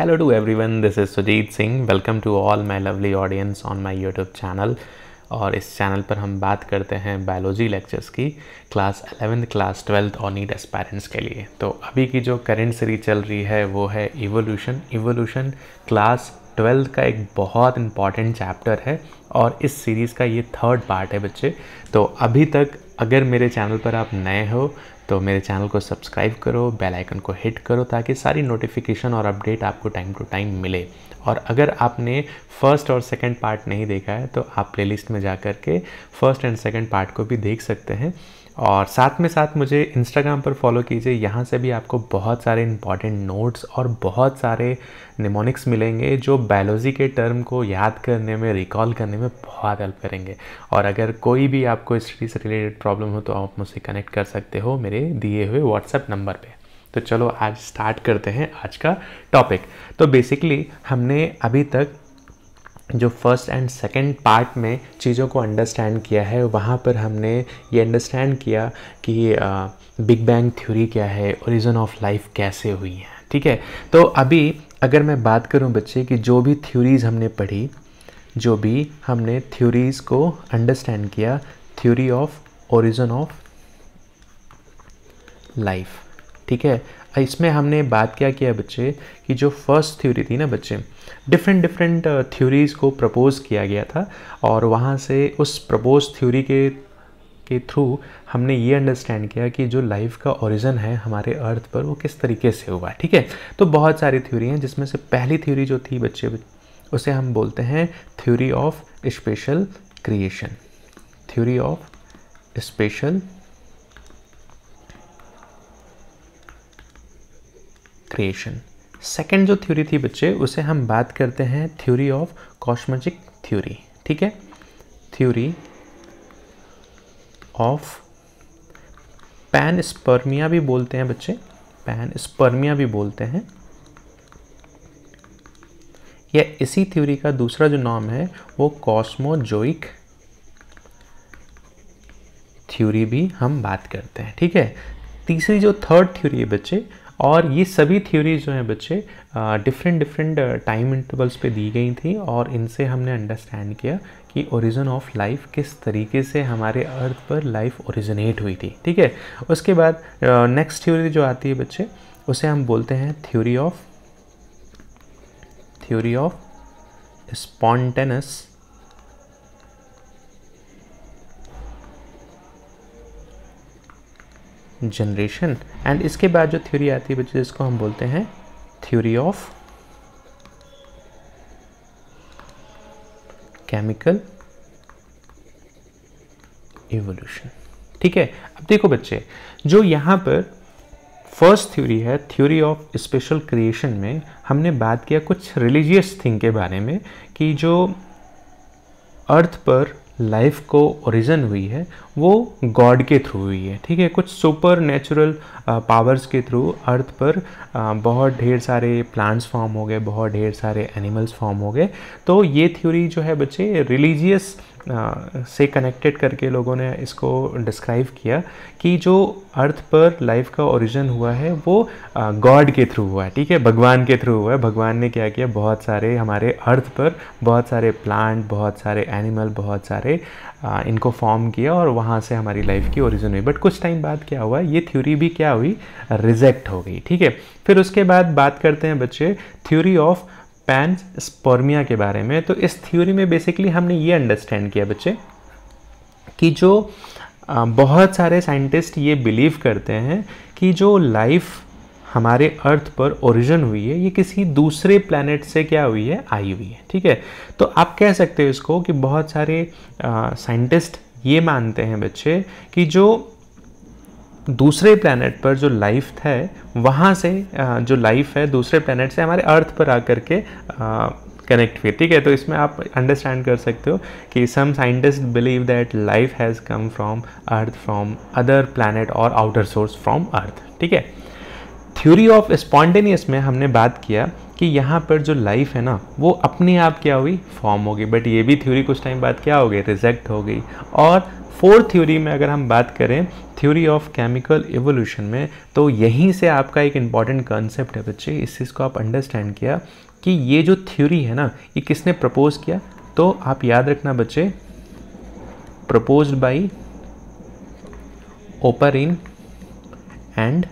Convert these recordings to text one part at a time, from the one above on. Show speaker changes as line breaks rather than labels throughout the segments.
hello to everyone this is Sujeet Singh welcome to all my lovely audience on my YouTube channel और इस channel पर हम बात करते हैं बायोलॉजी लेक्चर्स की क्लास अलेवेंथ क्लास ट्वेल्थ और नीट एस्पेरेंट्स के लिए तो अभी की जो करेंट सीरीज चल रही है वो है इवोल्यूशन इवोल्यूशन क्लास ट्वेल्थ का एक बहुत इंपॉर्टेंट चैप्टर है और इस सीरीज़ का ये थर्ड पार्ट है बच्चे तो अभी तक अगर मेरे चैनल पर आप नए हो तो मेरे चैनल को सब्सक्राइब करो बेल आइकन को हिट करो ताकि सारी नोटिफिकेशन और अपडेट आपको टाइम टू टाइम मिले और अगर आपने फर्स्ट और सेकंड पार्ट नहीं देखा है तो आप प्लेलिस्ट में जा कर के फर्स्ट एंड सेकंड पार्ट को भी देख सकते हैं और साथ में साथ मुझे इंस्टाग्राम पर फॉलो कीजिए यहाँ से भी आपको बहुत सारे इंपॉर्टेंट नोट्स और बहुत सारे निमोनिक्स मिलेंगे जो बायोलॉजी के टर्म को याद करने में रिकॉल करने में बहुत हेल्प करेंगे और अगर कोई भी आपको स्टडी से रिलेटेड प्रॉब्लम हो तो आप मुझसे कनेक्ट कर सकते हो मेरे दिए हुए व्हाट्सएप नंबर पर तो चलो आज स्टार्ट करते हैं आज का टॉपिक तो बेसिकली हमने अभी तक जो फर्स्ट एंड सेकंड पार्ट में चीज़ों को अंडरस्टैंड किया है वहाँ पर हमने ये अंडरस्टैंड किया कि बिग बैंग थ्योरी क्या है ओरिजन ऑफ लाइफ कैसे हुई है ठीक है तो अभी अगर मैं बात करूँ बच्चे की जो भी थ्योरीज़ हमने पढ़ी जो भी हमने थ्योरीज़ को अंडरस्टैंड किया theory of origin of life ठीक है इसमें हमने बात क्या किया बच्चे कि जो फर्स्ट थ्योरी थी ना बच्चे डिफरेंट डिफरेंट थ्योरीज़ को प्रपोज़ किया गया था और वहाँ से उस प्रपोज थ्योरी के के थ्रू हमने ये अंडरस्टैंड किया कि जो लाइफ का ओरिजिन है हमारे अर्थ पर वो किस तरीके से हुआ ठीक है तो बहुत सारी थ्योरी हैं जिसमें से पहली थ्योरी जो थी बच्चे उसे हम बोलते हैं theory of special creation theory of special creation second जो थ्योरी थी बच्चे उसे हम बात करते हैं थ्योरी ऑफ कॉस्मोजिक थ्योरी ठीक है थ्योरी ऑफ पैन स्पर्मिया भी बोलते हैं बच्चे पैन स्पर्मिया भी बोलते हैं या इसी थ्योरी का दूसरा जो नाम है वो कॉस्मोजोइक थ्योरी भी हम बात करते हैं ठीक है तीसरी जो थर्ड थ्योरी है बच्चे और ये सभी थ्योरीज जो हैं बच्चे डिफरेंट डिफरेंट टाइम इंटरवल्स पे दी गई थी और इनसे हमने अंडरस्टैंड किया कि ओरिजिन ऑफ लाइफ किस तरीके से हमारे अर्थ पर लाइफ ओरिजिनेट हुई थी ठीक है उसके बाद नेक्स्ट थ्योरी जो आती है बच्चे उसे हम बोलते हैं theory of theory of spontaneous generation and इसके बाद जो थ्योरी आती है बच्चे इसको हम बोलते हैं थ्योरी ऑफ केमिकल एवोल्यूशन ठीक है अब देखो बच्चे जो यहां पर फर्स्ट थ्योरी है थ्योरी ऑफ स्पेशल क्रिएशन में हमने बात किया कुछ रिलीजियस थिंग के बारे में कि जो अर्थ पर लाइफ को ओरिजन हुई है वो गॉड के थ्रू हुई है ठीक है कुछ सुपर नेचुरल पावर्स के थ्रू अर्थ पर आ, बहुत ढेर सारे प्लांट्स फॉर्म हो गए बहुत ढेर सारे एनिमल्स फॉर्म हो गए तो ये थ्योरी जो है बच्चे रिलीजियस से कनेक्टेड करके लोगों ने इसको डिस्क्राइब किया कि जो अर्थ पर लाइफ का ओरिजिन हुआ है वो गॉड के थ्रू हुआ है ठीक है भगवान के थ्रू हुआ है भगवान ने क्या किया बहुत सारे हमारे अर्थ पर बहुत सारे प्लांट बहुत सारे एनिमल बहुत सारे आ, इनको फॉर्म किया और वहाँ से हमारी लाइफ की ओरिजिन हुई बट कुछ टाइम बाद क्या हुआ ये थ्योरी भी क्या हुई रिजेक्ट हो गई ठीक है फिर उसके बाद बात करते हैं बच्चे थ्योरी ऑफ पैन स्पर्मिया के बारे में तो इस थ्योरी में बेसिकली हमने ये अंडरस्टैंड किया बच्चे कि जो बहुत सारे साइंटिस्ट ये बिलीव करते हैं कि जो लाइफ हमारे अर्थ पर ओरिजिन हुई है ये किसी दूसरे प्लानट से क्या हुई है आई हुई है ठीक है तो आप कह सकते हो इसको कि बहुत सारे साइंटिस्ट ये मानते हैं बच्चे कि जो दूसरे प्लानट पर जो लाइफ है वहाँ से जो लाइफ है दूसरे प्लानट से हमारे अर्थ पर आकर के कनेक्ट हुई ठीक है तो इसमें आप अंडरस्टैंड कर सकते हो कि some scientist believe that life has come from earth from other planet और आउटर सोर्स फ्रॉम अर्थ ठीक है थ्योरी ऑफ स्पॉन्टेनियस में हमने बात किया कि यहाँ पर जो लाइफ है ना वो अपने आप क्या हुई फॉर्म हो गई बट ये भी थ्योरी कुछ टाइम बाद क्या हो गई रिजेक्ट हो गई और फोर्थ थ्योरी में अगर हम बात करें थ्योरी ऑफ केमिकल एवोल्यूशन में तो यहीं से आपका एक इंपॉर्टेंट कंसेप्ट है बच्चे इस चीज़ को आप अंडरस्टैंड किया कि ये जो थ्योरी है ना ये किसने प्रपोज किया तो आप याद रखना बच्चे propose by Oparin and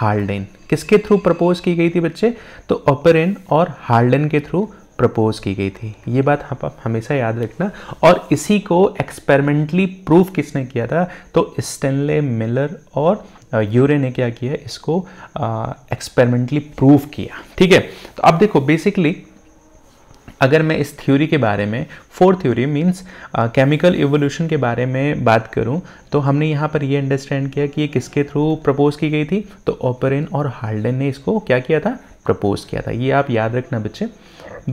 Haldane किसके थ्रू प्रपोज की गई थी बच्चे तो ओपरिन और हार्डन के थ्रू प्रपोज की गई थी ये बात आप, हाँ हमेशा याद रखना और इसी को एक्सपेरिमेंटली प्रूफ किसने किया था तो स्टेनले मिलर और यूरे ने क्या किया इसको एक्सपेरिमेंटली प्रूफ किया ठीक है तो अब देखो बेसिकली अगर मैं इस थ्योरी के बारे में fourth theory means chemical evolution के बारे में बात करूं तो हमने यहाँ पर ये अंडरस्टैंड किया कि ये किसके थ्रू प्रपोज की गई थी तो ओपरिन और हार्डन ने इसको क्या किया था प्रपोज किया था ये आप याद रखना बच्चे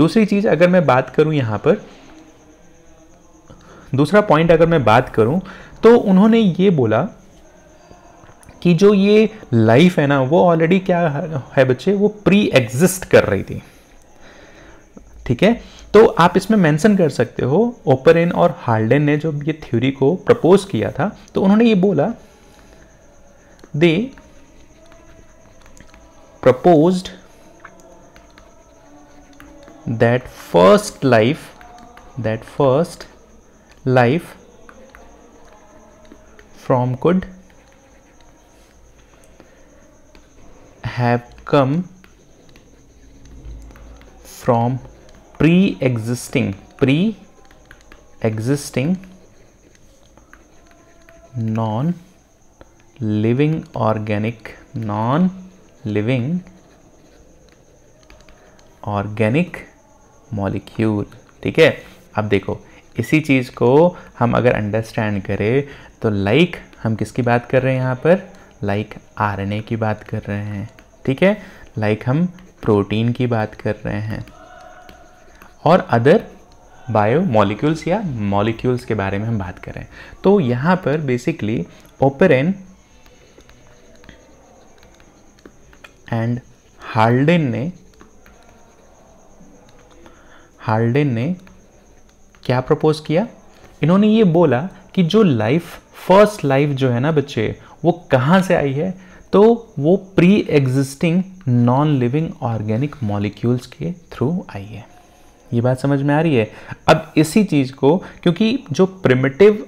दूसरी चीज़ अगर मैं बात करूँ यहाँ पर दूसरा पॉइंट अगर मैं बात करूँ तो उन्होंने ये बोला कि जो ये लाइफ है ना वो ऑलरेडी क्या है बच्चे वो प्री एग्जिस्ट कर रही थी ठीक है तो आप इसमें मेंशन कर सकते हो ओपरेन और हार्डन ने जब ये थ्योरी को प्रपोज किया था तो उन्होंने ये बोला they proposed that first life that first life from could have come from pre-existing pre-existing non living organic non living organic molecule ठीक है अब देखो इसी चीज़ को हम अगर अंडरस्टैंड करें तो लाइक like, हम किसकी बात कर रहे हैं यहाँ पर लाइक like, आरएनए की बात कर रहे हैं ठीक है लाइक like, हम प्रोटीन की बात कर रहे हैं और अदर बायो मॉलिक्यूल्स या मॉलिक्यूल्स के बारे में हम बात करें तो यहाँ पर बेसिकली ओपेरेन एंड हार्डिन ने हार्डेन ने क्या प्रपोज किया इन्होंने ये बोला कि जो लाइफ फर्स्ट लाइफ जो है ना बच्चे वो कहाँ से आई है तो वो pre existing non living organic molecules के थ्रू आई है ये बात समझ में आ रही है अब इसी चीज़ को क्योंकि जो प्रिमिटिव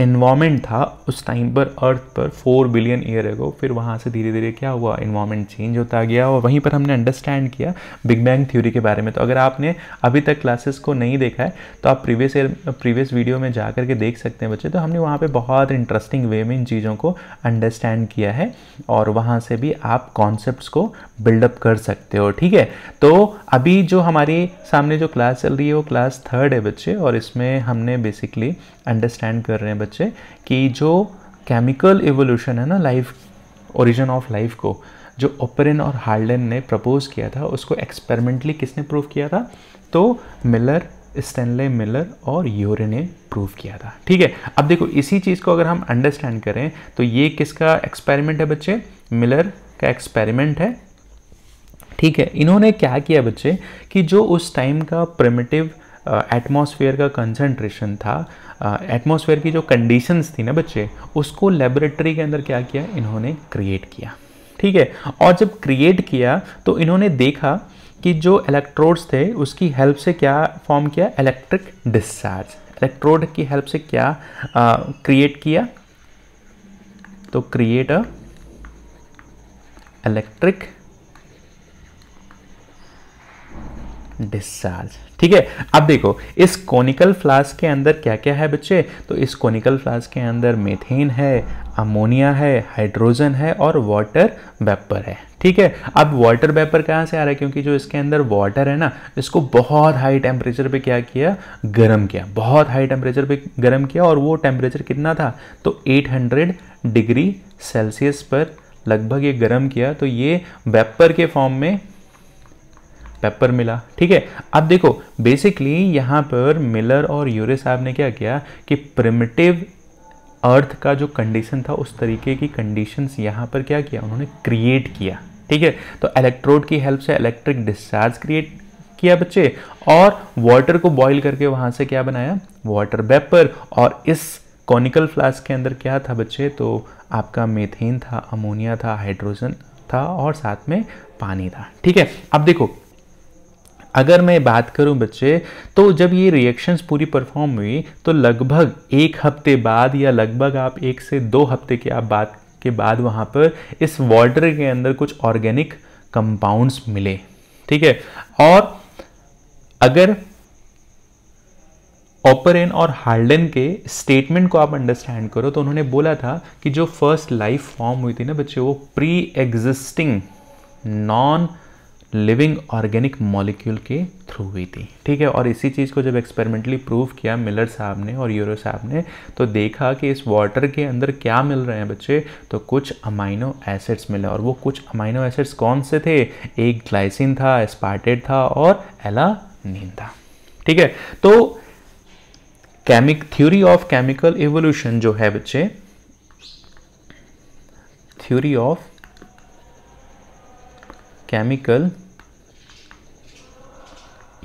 इन्वामेंट था उस टाइम पर अर्थ पर फोर बिलियन ईयर एगो फिर वहाँ से धीरे धीरे क्या हुआ इन्वामेंट चेंज होता गया और वहीं पर हमने अंडरस्टैंड किया बिग बैंग थ्योरी के बारे में तो अगर आपने अभी तक क्लासेस को नहीं देखा है तो आप प्रीवियस प्रीवियस वीडियो में जा करके देख सकते हैं बच्चे तो हमने वहाँ पर बहुत इंटरेस्टिंग वे में इन चीज़ों को अंडरस्टैंड किया है और वहाँ से भी आप कॉन्सेप्ट को बिल्डअप कर सकते हो ठीक है तो अभी जो हमारे सामने जो क्लास चल रही है वो क्लास थर्ड है बच्चे और इसमें हमने बेसिकली अंडरस्टैंड कर रहे हैं बच्चे कि जो केमिकल एवोल्यूशन है ना लाइफ ओरिजिन ऑफ लाइफ को जो ओपरिन और हार्डन ने प्रपोज किया था उसको एक्सपेरिमेंटली किसने प्रूव किया था तो मिलर स्टेनले मिलर और यूरे ने प्रूव किया था ठीक है अब देखो इसी चीज़ को अगर हम अंडरस्टैंड करें तो ये किसका एक्सपेरिमेंट है बच्चे मिलर का एक्सपेरिमेंट है ठीक है इन्होंने क्या किया बच्चे कि जो उस टाइम का प्रिमिटिव एटमॉस्फेयर का कंसंट्रेशन था एटमॉस्फेयर की जो कंडीशंस थी ना बच्चे उसको लेबोरेटरी के अंदर क्या किया इन्होंने क्रिएट किया ठीक है और जब क्रिएट किया तो इन्होंने देखा कि जो इलेक्ट्रोड्स थे उसकी हेल्प से क्या फॉर्म किया इलेक्ट्रिक डिस्चार्ज इलेक्ट्रोड की हेल्प से क्या क्रिएट किया तो क्रिएट अ इलेक्ट्रिक डिस्चार्ज ठीक है अब देखो इस कॉनिकल फ्लास्क के अंदर क्या क्या है बच्चे तो इस कॉनिकल फ्लास्क के अंदर मेथेन है अमोनिया है हाइड्रोजन है और वाटर वेपर है ठीक है अब वाटर वेपर कहाँ से आ रहा है क्योंकि जो इसके अंदर वाटर है ना इसको बहुत हाई टेम्परेचर पे क्या किया गर्म किया बहुत हाई टेम्परेचर पे गर्म किया और वो टेम्परेचर कितना था तो 800 डिग्री सेल्सियस पर लगभग ये गर्म किया तो ये वेपर के फॉर्म में पेपर मिला ठीक है अब देखो बेसिकली यहाँ पर मिलर और यूरे साहब ने क्या किया कि प्रिमिटिव अर्थ का जो कंडीशन था उस तरीके की कंडीशंस यहाँ पर क्या किया उन्होंने क्रिएट किया ठीक है तो इलेक्ट्रोड की हेल्प से इलेक्ट्रिक डिस्चार्ज क्रिएट किया बच्चे और वाटर को बॉईल करके वहां से क्या बनाया वाटर वेपर और इस कॉनिकल फ्लास्क के अंदर क्या था बच्चे तो आपका मेथेन था अमोनिया था हाइड्रोजन था और साथ में पानी था ठीक है अब देखो अगर मैं बात करूं बच्चे तो जब ये रिएक्शंस पूरी परफॉर्म हुई तो लगभग एक हफ्ते बाद या लगभग आप एक से दो हफ्ते के आप बात के बाद वहाँ पर इस वाटर के अंदर कुछ ऑर्गेनिक कंपाउंड्स मिले ठीक है और अगर ऑपरेन और हार्डन के स्टेटमेंट को आप अंडरस्टैंड करो तो उन्होंने बोला था कि जो फर्स्ट लाइफ फॉर्म हुई थी ना बच्चे वो pre existing non living organic molecule के थ्रू हुई थी ठीक है और इसी चीज़ को जब एक्सपेरिमेंटली प्रूव किया मिलर साहब ने और यूरो साहब ने तो देखा कि इस वाटर के अंदर क्या मिल रहे हैं बच्चे तो कुछ अमाइनो एसिड्स मिले और वो कुछ अमाइनो एसिड्स कौन से थे एक ग्लाइसिन था एस्पार्टेड था और एलानीन था ठीक है तो chemic theory of chemical evolution जो है बच्चे थ्योरी ऑफ केमिकल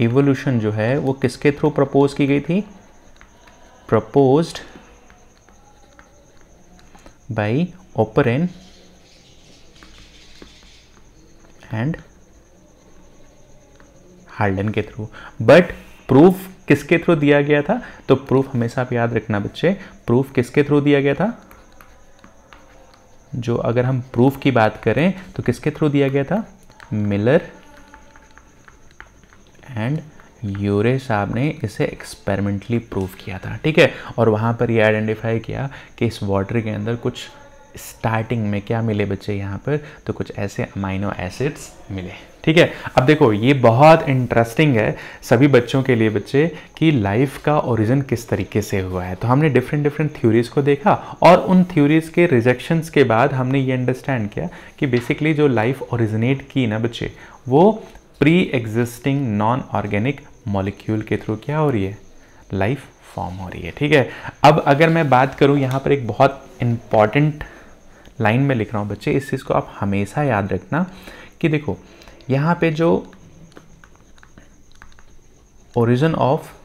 इवोल्यूशन जो है वो किसके थ्रू प्रपोज की गई थी propose by Oparin and Haldane के थ्रू बट प्रूफ किसके थ्रू दिया गया था तो प्रूफ हमेशा आप याद रखना बच्चे प्रूफ किसके थ्रू दिया गया था जो अगर हम प्रूफ की बात करें तो किसके थ्रू दिया गया था मिलर यूरे साहब ने इसे एक्सपेरिमेंटली प्रूव किया था ठीक है और वहाँ पर ये आइडेंटिफाई किया कि इस वाटर के अंदर कुछ स्टार्टिंग में क्या मिले बच्चे यहाँ पर तो कुछ ऐसे अमाइनो एसिड्स मिले ठीक है अब देखो ये बहुत इंटरेस्टिंग है सभी बच्चों के लिए बच्चे कि लाइफ का ओरिजिन किस तरीके से हुआ है तो हमने डिफरेंट डिफरेंट थ्योरीज़ को देखा और उन थ्योरीज़ के रिजेक्शंस के बाद हमने ये अंडरस्टैंड किया कि बेसिकली जो लाइफ ओरिजिनेट की ना बच्चे वो pre existing non organic molecule के थ्रू क्या हो रही है लाइफ फॉर्म हो रही है ठीक है अब अगर मैं बात करूँ यहाँ पर एक बहुत इम्पॉर्टेंट लाइन में लिख रहा हूँ बच्चे इस चीज़ को आप हमेशा याद रखना कि देखो यहाँ पे जो ओरिजिन ऑफ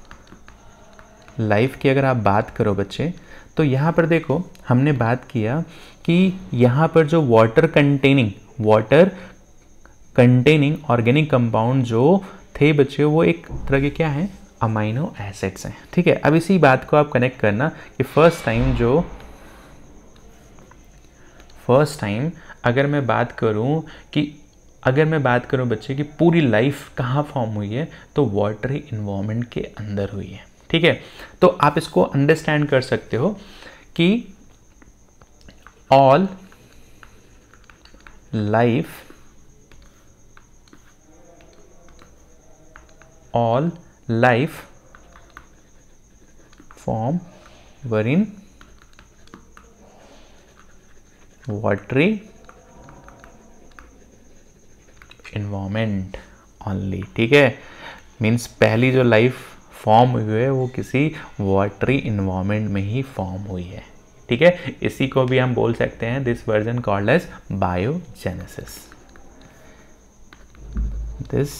लाइफ की अगर आप बात करो बच्चे तो यहाँ पर देखो हमने बात किया कि यहाँ पर जो water containing water containing organic compound जो थे बच्चे वो एक तरह के क्या हैं अमाइनो एसिड्स हैं ठीक है अब इसी बात को आप कनेक्ट करना कि फर्स्ट टाइम जो फर्स्ट टाइम अगर मैं बात करूं कि अगर मैं बात करूं बच्चे की पूरी लाइफ कहाँ फॉर्म हुई है तो वाटरी इन्वॉर्मेंट के अंदर हुई है ठीक है तो आप इसको अंडरस्टैंड कर सकते हो कि all life all life form wherein watery environment only ठीक है मीन्स पहली जो लाइफ फॉर्म हुई है वो किसी वाटरी इन्वामेंट में ही फॉर्म हुई है ठीक है इसी को भी हम बोल सकते हैं this version called as biogenesis this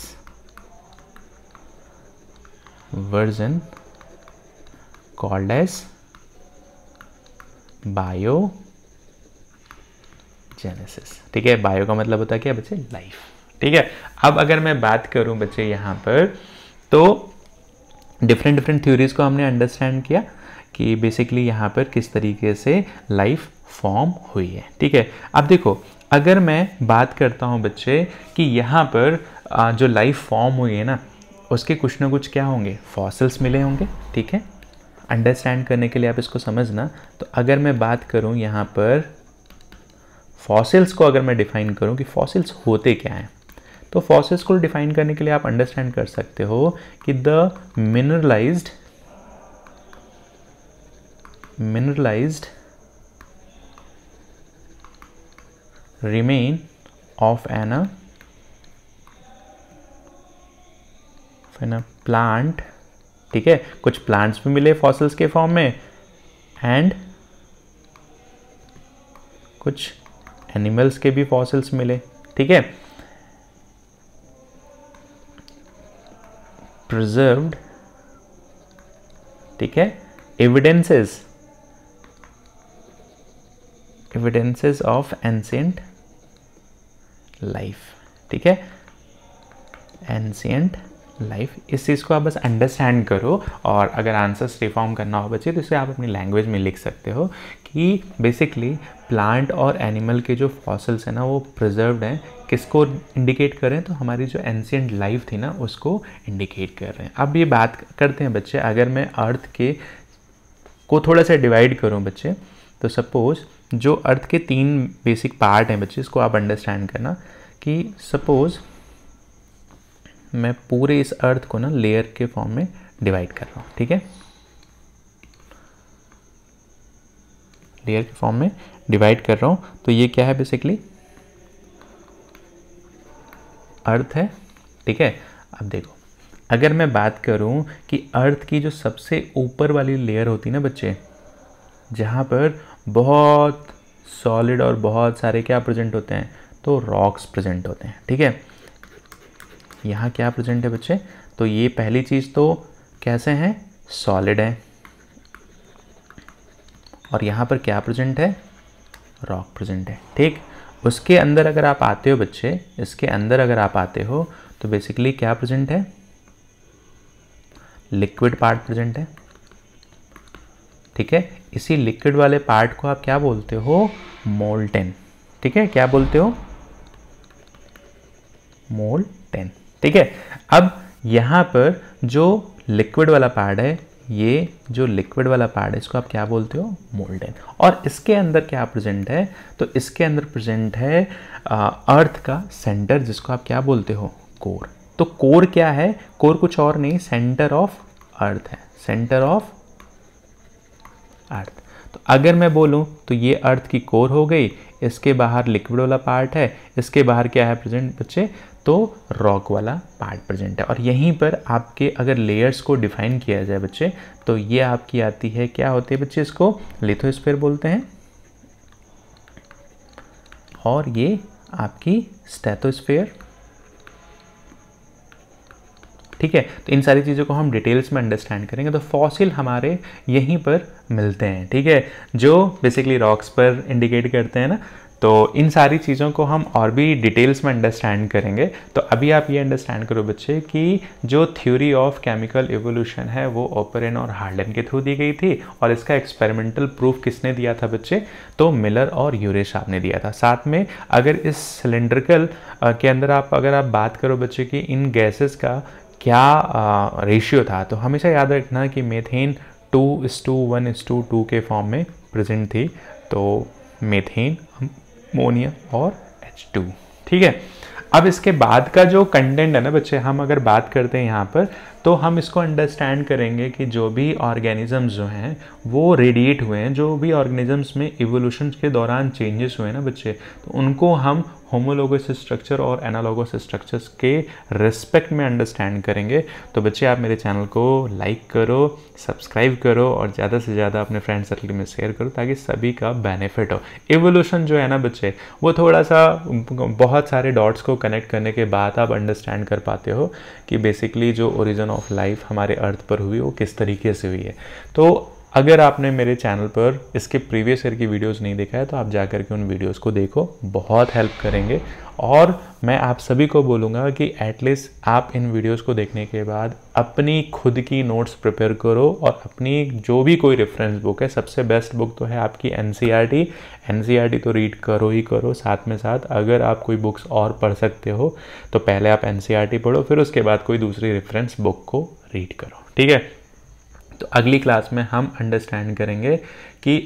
version called as genesis ठीक है बायो का मतलब होता है क्या बच्चे लाइफ ठीक है अब अगर मैं बात करूं बच्चे यहां पर तो डिफरेंट डिफरेंट थ्योरीज़ को हमने अंडरस्टैंड किया कि बेसिकली यहां पर किस तरीके से लाइफ फॉर्म हुई है ठीक है अब देखो अगर मैं बात करता हूं बच्चे कि यहां पर जो लाइफ फॉर्म हुई है ना उसके कुछ ना कुछ क्या होंगे फॉसल्स मिले होंगे ठीक है अंडरस्टैंड करने के लिए आप इसको समझना तो अगर मैं बात करूं यहाँ पर फॉसिल्स को अगर मैं डिफाइन करूं कि फॉसिल्स होते क्या हैं तो फॉसिल्स को डिफाइन करने के लिए आप अंडरस्टैंड कर सकते हो कि the mineralised mineralised remain of एना ना प्लांट ठीक है कुछ प्लांट्स भी मिले फॉसल्स के फॉर्म में एंड कुछ एनिमल्स के भी फॉसिल्स मिले ठीक है प्रिजर्व्ड ठीक है evidences evidences of ancient life ठीक है एंसेंट लाइफ इस चीज़ को आप बस अंडरस्टैंड करो और अगर आंसर्स रिफॉर्म करना हो बच्चे तो इसे आप अपनी लैंग्वेज में लिख सकते हो कि बेसिकली प्लांट और एनिमल के जो फॉसल्स हैं ना वो प्रिजर्व हैं किसको इंडिकेट करें तो हमारी जो एंशियंट लाइफ थी ना उसको इंडिकेट कर रहे हैं अब ये बात करते हैं बच्चे अगर मैं अर्थ के को थोड़ा सा डिवाइड करूँ बच्चे तो सपोज़ जो अर्थ के तीन बेसिक पार्ट हैं बच्चे इसको आप अंडरस्टैंड करना कि सपोज़ मैं पूरे इस अर्थ को ना लेयर के फॉर्म में डिवाइड कर रहा हूँ ठीक है लेयर के फॉर्म में डिवाइड कर रहा हूँ तो ये क्या है बेसिकली अर्थ है ठीक है अब देखो अगर मैं बात करूं कि अर्थ की जो सबसे ऊपर वाली लेयर होती ना बच्चे जहाँ पर बहुत सॉलिड और बहुत सारे क्या प्रेजेंट होते हैं तो रॉक्स प्रेजेंट होते हैं ठीक है यहाँ क्या प्रेजेंट है बच्चे तो ये पहली चीज़ तो कैसे हैं सॉलिड है और यहाँ पर क्या प्रेजेंट है रॉक प्रेजेंट है ठीक उसके अंदर अगर आप आते हो बच्चे इसके अंदर अगर आप आते हो तो बेसिकली क्या प्रेजेंट है लिक्विड पार्ट प्रेजेंट है ठीक है इसी लिक्विड वाले पार्ट को आप क्या बोलते हो मोल्टेन ठीक है क्या बोलते हो मोल्टेन ठीक है अब यहाँ पर जो लिक्विड वाला पार्ट है ये जो लिक्विड वाला पार्ट है इसको आप क्या बोलते हो मोल्डन और इसके अंदर क्या प्रेजेंट है तो इसके अंदर प्रेजेंट है अर्थ का सेंटर जिसको आप क्या बोलते हो कोर तो कोर क्या है कोर कुछ और नहीं सेंटर ऑफ अर्थ है सेंटर ऑफ अर्थ तो अगर मैं बोलूं तो ये अर्थ की कोर हो गई इसके बाहर लिक्विड वाला पार्ट है इसके बाहर क्या है प्रेजेंट बच्चे तो रॉक वाला पार्ट प्रेजेंट है और यहीं पर आपके अगर लेयर्स को डिफाइन किया जाए बच्चे तो ये आपकी आती है क्या होती है बच्चे इसको लिथोस्फेयर बोलते हैं और ये आपकी स्टेथोस्फेयर ठीक है तो इन सारी चीज़ों को हम डिटेल्स में अंडरस्टैंड करेंगे तो फॉसिल हमारे यहीं पर मिलते हैं ठीक है जो बेसिकली रॉक्स पर इंडिकेट करते हैं ना तो इन सारी चीज़ों को हम और भी डिटेल्स में अंडरस्टैंड करेंगे तो अभी आप ये अंडरस्टैंड करो बच्चे कि जो थ्योरी ऑफ केमिकल एवोल्यूशन है वो ओपरेन और हार्डन के थ्रू दी गई थी और इसका एक्सपेरिमेंटल प्रूफ किसने दिया था बच्चे तो मिलर और यूरे साहब ने दिया था साथ में अगर इस सिलेंड्रिकल के अंदर आप अगर आप बात करो बच्चे की इन गैसेस का क्या रेशियो था तो हमेशा याद रखना कि methane two is to one is to two के फॉर्म में प्रेजेंट थी तो मेथेन मोनियम और एच टू ठीक है अब इसके बाद का जो कंटेंट है ना बच्चे हम अगर बात करते हैं यहाँ पर तो हम इसको अंडरस्टैंड करेंगे कि जो भी ऑर्गेनिजम्स जो हैं वो रेडिएट हुए हैं जो भी ऑर्गेनिजम्स में इवोल्यूशन के दौरान चेंजेस हुए हैं ना बच्चे तो उनको हम होमोलोगस स्ट्रक्चर और एनालोगस स्ट्रक्चर्स के रिस्पेक्ट में अंडरस्टैंड करेंगे तो बच्चे आप मेरे चैनल को लाइक करो सब्सक्राइब करो और ज़्यादा से ज़्यादा अपने फ्रेंड सर्कल में शेयर करो ताकि सभी का बेनिफिट हो इवोल्यूशन जो है ना बच्चे वो थोड़ा सा बहुत सारे डॉट्स को कनेक्ट करने के बाद आप अंडरस्टैंड कर पाते हो कि बेसिकली जो ओरिजिन ऑफ लाइफ हमारे अर्थ पर हुई वो किस तरीके से हुई है तो अगर आपने मेरे चैनल पर इसके प्रीवियस ईयर की वीडियोस नहीं देखा है तो आप जा के उन वीडियोस को देखो बहुत हेल्प करेंगे और मैं आप सभी को बोलूँगा कि एटलीस्ट आप इन वीडियोस को देखने के बाद अपनी खुद की नोट्स प्रिपेयर करो और अपनी जो भी कोई रेफरेंस बुक है सबसे बेस्ट बुक तो है आपकी एन एन e e तो रीड करो ही करो साथ में साथ अगर आप कोई बुक्स और पढ़ सकते हो तो पहले आप एन e पढ़ो फिर उसके बाद कोई दूसरी रेफरेंस बुक को रीड करो ठीक है तो अगली क्लास में हम अंडरस्टैंड करेंगे कि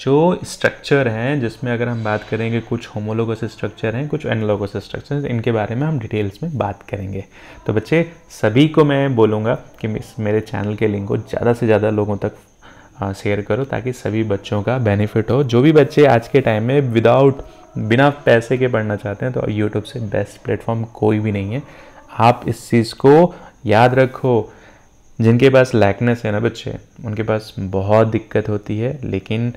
जो स्ट्रक्चर हैं जिसमें अगर हम बात करेंगे कुछ होमोलोगस स्ट्रक्चर हैं कुछ एनोलोगस स्ट्रक्चर हैं इनके बारे में हम डिटेल्स में बात करेंगे तो बच्चे सभी को मैं बोलूँगा कि मेरे चैनल के लिंक को ज़्यादा से ज़्यादा लोगों तक शेयर करो ताकि सभी बच्चों का बेनिफिट हो जो भी बच्चे आज के टाइम में विदाउट बिना पैसे के पढ़ना चाहते हैं तो यूट्यूब से बेस्ट प्लेटफॉर्म कोई भी नहीं है आप इस चीज़ को याद रखो जिनके पास लैकनेस है ना बच्चे उनके पास बहुत दिक्कत होती है लेकिन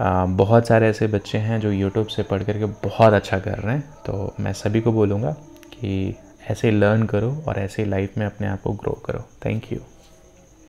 आ, बहुत सारे ऐसे बच्चे हैं जो यूट्यूब से पढ़ करके बहुत अच्छा कर रहे हैं तो मैं सभी को बोलूँगा कि ऐसे लर्न करो और ऐसे लाइफ में अपने आप को ग्रो करो थैंक यू